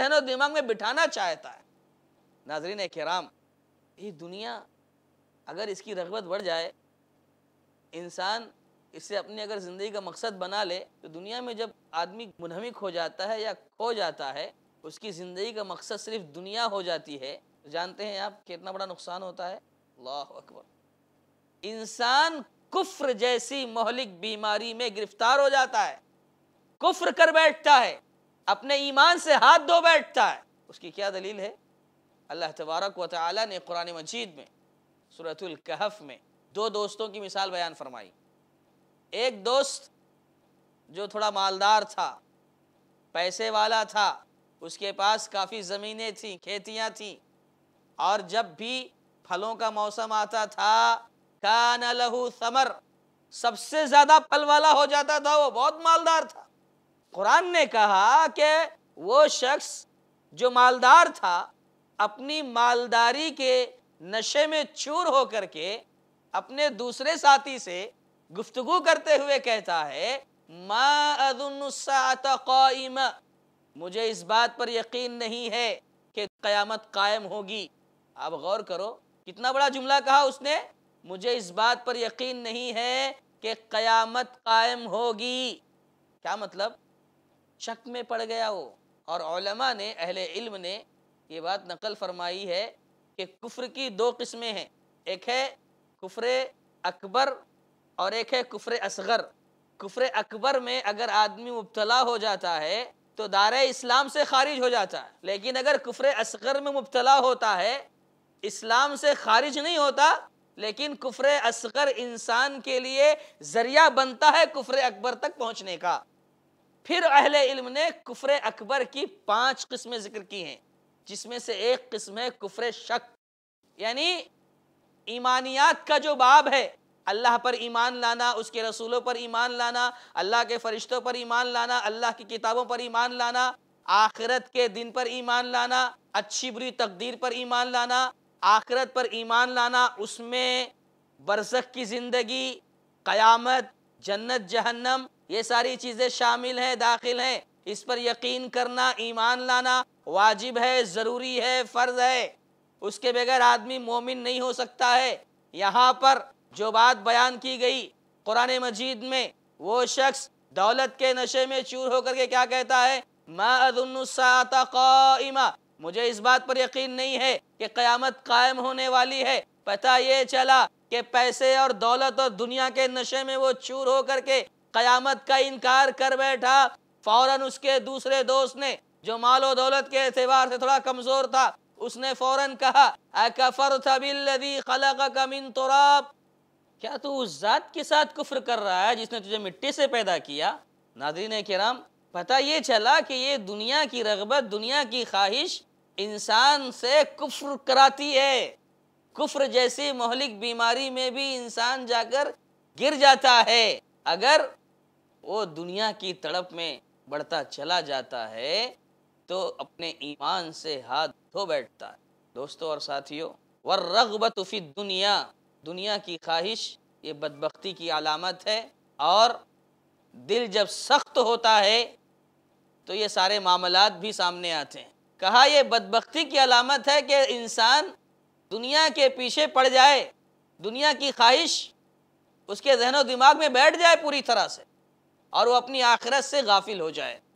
जहन दिमाग में बिठाना चाहता है नाजरीन कराम ये दुनिया अगर इसकी रगबत बढ़ जाए इंसान इसे अपनी अगर ज़िंदगी का मकसद बना ले तो दुनिया में जब आदमी मुनहमिक हो जाता है या खो जाता है उसकी ज़िंदगी का मकसद सिर्फ दुनिया हो जाती है तो जानते हैं आप कितना बड़ा नुकसान होता है अल्लाह अकबर इंसान कुफ्र जैसी मोहलिक बीमारी में गिरफ्तार हो जाता है कुफ्र कर बैठता है अपने ईमान से हाथ धो बैठता है उसकी क्या दलील है अल्लाह तबारक व ताली ने कुरान मजीद में सूरतुल कहफ में दो दोस्तों की मिसाल बयान फरमाई एक दोस्त जो थोड़ा मालदार था पैसे वाला था उसके पास काफ़ी ज़मीनें थीं खेतियाँ थीं और जब भी फलों का मौसम आता था कान लहू समर सबसे ज़्यादा फल वाला हो जाता था वो बहुत मालदार था कुरान ने कहा कि वो शख्स जो मालदार था अपनी मालदारी के नशे में चूर होकर के अपने दूसरे साथी से गुफ्तगु करते हुए कहता है मातम मुझे इस बात पर यकीन नहीं है कि क़यामत कायम होगी आप गौर करो कितना बड़ा जुमला कहा उसने मुझे इस बात पर यकीन नहीं है कि क़यामत कायम होगी क्या मतलब शक में पड़ गया हो और ने अहले इल्म ने ये बात नकल फरमाई है कि कुफ्र की दो किस्में हैं एक है कुफ्र अकबर और एक है कुफ्र असगर कुफ्र अकबर में अगर आदमी मुबतला हो जाता है तो दार इस्लाम से खारिज हो जाता है लेकिन अगर कुफ्र असगर में मुबतला होता है इस्लाम से खारिज नहीं होता लेकिन कुफ्र असगर इंसान के लिए जरिया बनता है कुफ्र अकबर तक पहुंचने का फिर अहल इल्म ने कुफर अकबर की पांच किस्में जिक्र की हैं जिसमें से एक किस्म है कुफर शक यानी ईमानियात का जो बाब है अल्लाह पर ईमान लाना उसके रसूलों पर ईमान लाना अल्लाह के फरिश्तों पर ईमान लाना अल्लाह की किताबों पर ईमान लाना आखिरत के दिन पर ईमान लाना अच्छी बुरी तकदीर पर ईमान लाना आखिरत पर ईमान लाना उसमें बरसक की ज़िंदगी क़यामत जन्नत जहन्नम ये सारी चीज़ें शामिल हैं दाखिल हैं इस पर यकीन करना ईमान लाना वाजिब है ज़रूरी है फ़र्ज है उसके बगैर आदमी मोमिन नहीं हो सकता है यहाँ पर जो बात बयान की गई कुरान मजीद में वो शख्स दौलत के नशे में चूर होकर के क्या कहता है मैं मुझे इस बात पर यकीन नहीं है कि क़यामत कायम होने वाली है पता ये चला कि पैसे और दौलत और दुनिया के नशे में वो चूर होकर के क़यामत का इनकार कर बैठा फ़ौरन उसके दूसरे दोस्त ने जो मालो दौलत के एतबार से थोड़ा कमज़ोर था उसने फ़ौरन कहा अकफर तुराब क्या तू उस ज़ात के साथ कुफ्र कर रहा है जिसने तुझे मिट्टी से पैदा किया नादरीन कराम पता ये चला कि ये दुनिया की रगबत दुनिया की ख्वाहिश इंसान से कुफ्र कराती है कुफ्र जैसी मोहलिक बीमारी में भी इंसान जाकर गिर जाता है अगर वो दुनिया की तड़प में बढ़ता चला जाता है तो अपने ईमान से हाथ धो बैठता है दोस्तों और साथियों वर रगबत फी दुनिया दुनिया की ख्वाहिश ये बदबख्ती की अलामत है और दिल जब सख्त होता है तो ये सारे मामलात भी सामने आते हैं कहा यह बदबख्ती की अलामत है कि इंसान दुनिया के पीछे पड़ जाए दुनिया की ख्वाहिश उसके जहनो दिमाग में बैठ जाए पूरी तरह से और वो अपनी आखिरत से गाफिल हो जाए